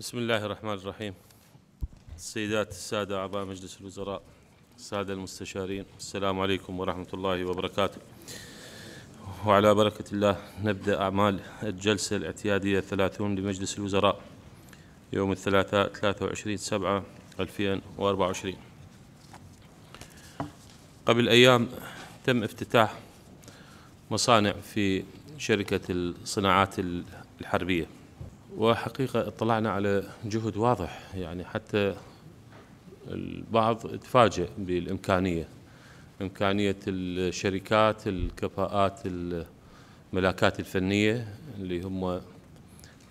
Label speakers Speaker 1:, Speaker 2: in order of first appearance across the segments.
Speaker 1: بسم الله الرحمن الرحيم السيدات السادة أعضاء مجلس الوزراء السادة المستشارين السلام عليكم ورحمة الله وبركاته وعلى بركة الله نبدأ أعمال الجلسة الاعتيادية الثلاثون لمجلس الوزراء يوم الثلاثاء 23 سبعة 2024 قبل أيام تم افتتاح مصانع في شركة الصناعات الحربية وحقيقة اطلعنا على جهد واضح يعني حتى البعض تفاجئ بالإمكانية إمكانية الشركات الكفاءات الملاكات الفنية اللي هم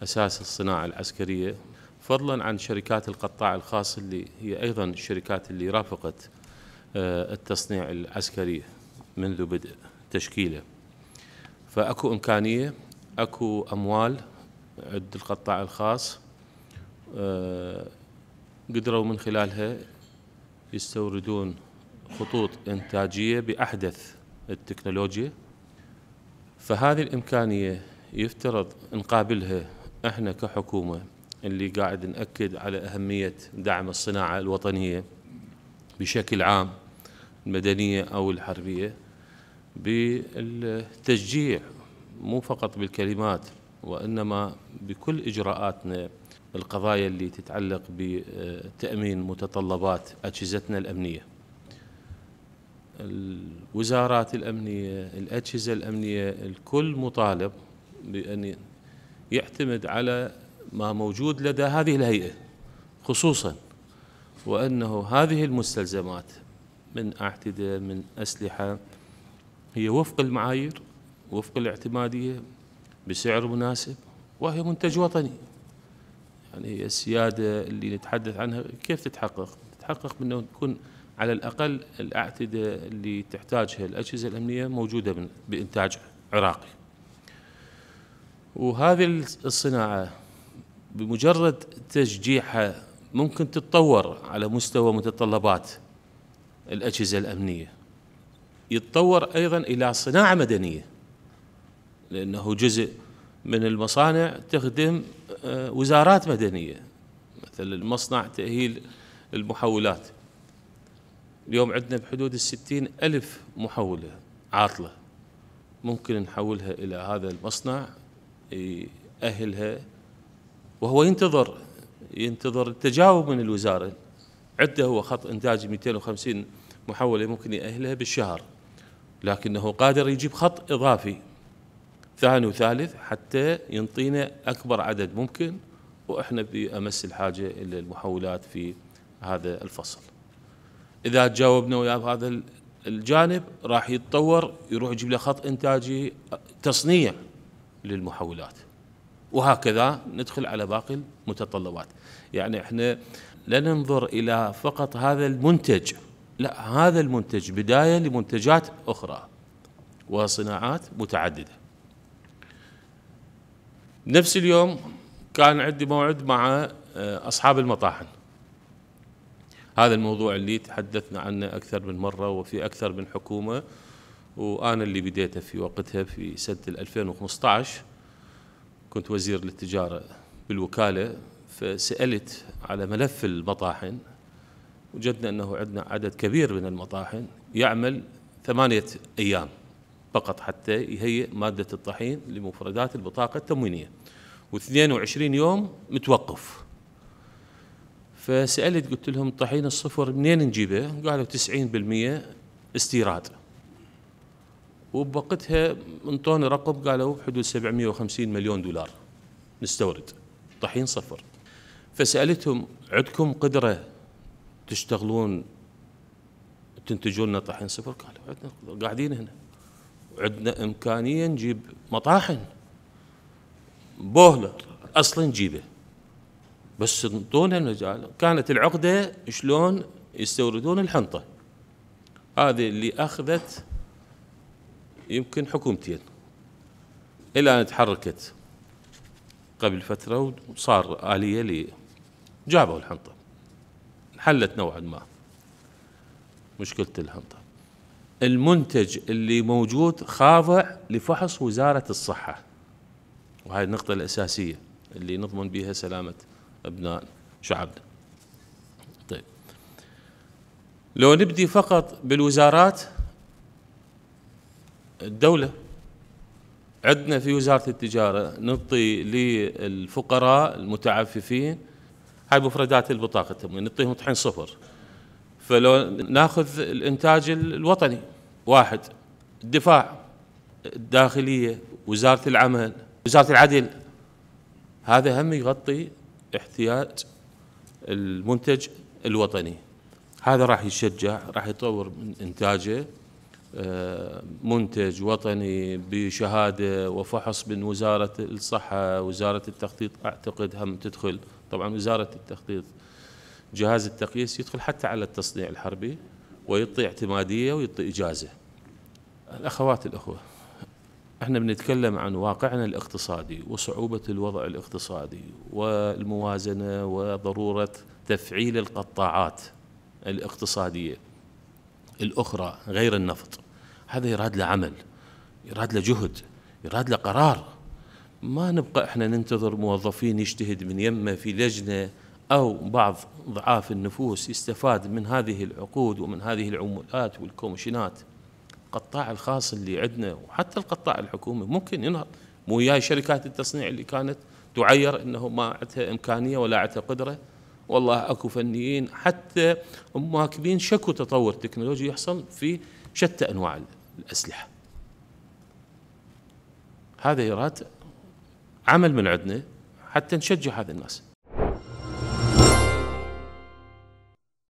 Speaker 1: أساس الصناعة العسكرية فضلا عن شركات القطاع الخاص اللي هي أيضا الشركات اللي رافقت آه، التصنيع العسكري منذ بدء تشكيله فأكو إمكانية أكو أموال عند القطاع الخاص آه، قدروا من خلالها يستوردون خطوط إنتاجية بأحدث التكنولوجيا فهذه الإمكانية يفترض نقابلها احنا كحكومة اللي قاعد نأكد على أهمية دعم الصناعة الوطنية بشكل عام المدنية أو الحربية بالتشجيع مو فقط بالكلمات وإنما بكل إجراءاتنا القضايا اللي تتعلق بتأمين متطلبات أجهزتنا الأمنية الوزارات الأمنية الأجهزة الأمنية الكل مطالب بأن يعتمد على ما موجود لدى هذه الهيئة خصوصا وأنه هذه المستلزمات من أعتدة من أسلحة هي وفق المعايير وفق الاعتمادية بسعر مناسب وهي منتج وطني يعني السيادة اللي نتحدث عنها كيف تتحقق؟ تتحقق بأنه تكون على الأقل الأعتدة اللي تحتاجها الأجهزة الأمنية موجودة بإنتاج عراقي وهذه الصناعة بمجرد تشجيعها ممكن تتطور على مستوى متطلبات الأجهزة الأمنية يتطور أيضا إلى صناعة مدنية لأنه جزء من المصانع تخدم آه، وزارات مدنية مثل المصنع تأهيل المحولات اليوم عندنا بحدود الستين ألف محولة عاطلة ممكن نحولها إلى هذا المصنع يأهلها وهو ينتظر ينتظر التجاوب من الوزارة عنده هو خط إنتاج 250 محولة ممكن يأهلها بالشهر لكنه قادر يجيب خط إضافي ثاني وثالث حتى ينطينا اكبر عدد ممكن واحنا بامس الحاجه الى المحولات في هذا الفصل. اذا تجاوبنا وياه بهذا الجانب راح يتطور يروح يجيب له خط انتاجي تصنيع للمحولات. وهكذا ندخل على باقي المتطلبات. يعني احنا لا ننظر الى فقط هذا المنتج، لا هذا المنتج بدايه لمنتجات اخرى وصناعات متعدده. نفس اليوم كان عندي موعد مع آه، أصحاب المطاحن هذا الموضوع اللي تحدثنا عنه أكثر من مرة وفي أكثر من حكومة وأنا اللي بديته في وقتها في سنة 2015 كنت وزير للتجارة بالوكالة فسألت على ملف المطاحن وجدنا أنه عندنا عدد كبير من المطاحن يعمل ثمانية أيام فقط حتى يهيئ مادة الطحين لمفردات البطاقة التموينية و22 يوم متوقف فسألت قلت لهم الطحين الصفر منين نجيبه قالوا 90% استيراد وبوقتها انطوني رقم قالوا حدود 750 مليون دولار نستورد طحين صفر فسالتهم عندكم قدره تشتغلون تنتجون لنا طحين صفر؟ قالوا عندنا قاعدين هنا عندنا امكانيه نجيب مطاحن بوهله اصلا نجيبه بس انطونا المجال كانت العقده شلون يستوردون الحنطه هذه اللي اخذت يمكن حكومتين الى ان تحركت قبل فتره وصار اليه لي جابوا الحنطه انحلت نوعا ما مشكله الحنطه المنتج اللي موجود خاضع لفحص وزارة الصحة وهذه النقطة الأساسية اللي نضمن بها سلامة أبناء شعبنا طيب لو نبدي فقط بالوزارات الدولة عندنا في وزارة التجارة نعطي للفقراء المتعففين هاي مفردات البطاقة نعطيهم طحين صفر فلو ناخذ الانتاج الوطني واحد الدفاع الداخليه وزاره العمل وزاره العدل هذا هم يغطي احتياج المنتج الوطني هذا راح يشجع راح يطور من انتاجه آه، منتج وطني بشهاده وفحص من وزاره الصحه وزاره التخطيط اعتقد هم تدخل طبعا وزاره التخطيط جهاز التقييس يدخل حتى على التصنيع الحربي ويعطي اعتماديه ويعطي اجازه. الاخوات الاخوه احنا بنتكلم عن واقعنا الاقتصادي وصعوبه الوضع الاقتصادي والموازنه وضروره تفعيل القطاعات الاقتصاديه الاخرى غير النفط. هذا يراد له عمل، يراد له جهد، يراد له قرار. ما نبقى احنا ننتظر موظفين يجتهد من يمه في لجنه أو بعض ضعاف النفوس يستفاد من هذه العقود ومن هذه العمولات والكومشنات القطاع الخاص اللي عندنا وحتى القطاع الحكومي ممكن ينهض مو وياي شركات التصنيع اللي كانت تعير انه ما عندها امكانيه ولا عندها قدره والله اكو فنيين حتى مواكبين شكو تطور تكنولوجي يحصل في شتى انواع الاسلحه. هذا يراد عمل من عندنا حتى نشجع هذه الناس.